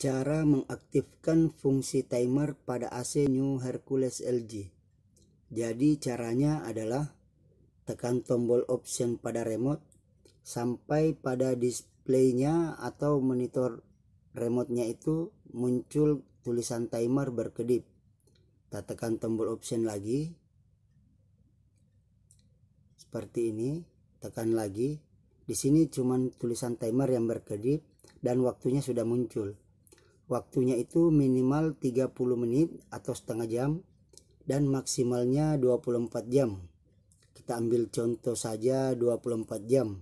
Cara mengaktifkan fungsi timer pada AC New Hercules LG. Jadi caranya adalah tekan tombol option pada remote sampai pada displaynya atau monitor remotenya itu muncul tulisan timer berkedip. Kita tekan tombol option lagi. Seperti ini, tekan lagi. Di sini cuman tulisan timer yang berkedip dan waktunya sudah muncul. Waktunya itu minimal 30 menit atau setengah jam dan maksimalnya 24 jam. Kita ambil contoh saja 24 jam.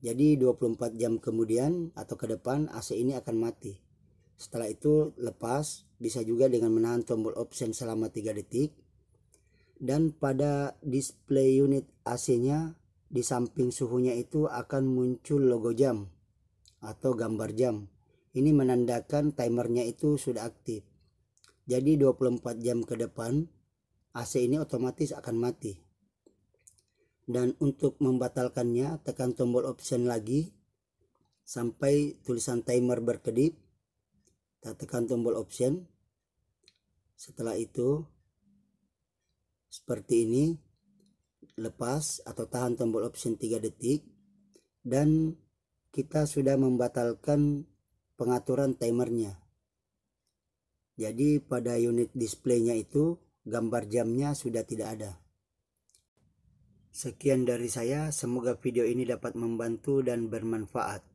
Jadi 24 jam kemudian atau ke depan AC ini akan mati. Setelah itu lepas bisa juga dengan menahan tombol option selama 3 detik. Dan pada display unit AC-nya di samping suhunya itu akan muncul logo jam atau gambar jam ini menandakan timernya itu sudah aktif jadi 24 jam ke depan AC ini otomatis akan mati dan untuk membatalkannya tekan tombol option lagi sampai tulisan timer berkedip kita tekan tombol option setelah itu seperti ini lepas atau tahan tombol option 3 detik dan kita sudah membatalkan pengaturan timernya. Jadi pada unit displaynya itu gambar jamnya sudah tidak ada. Sekian dari saya, semoga video ini dapat membantu dan bermanfaat.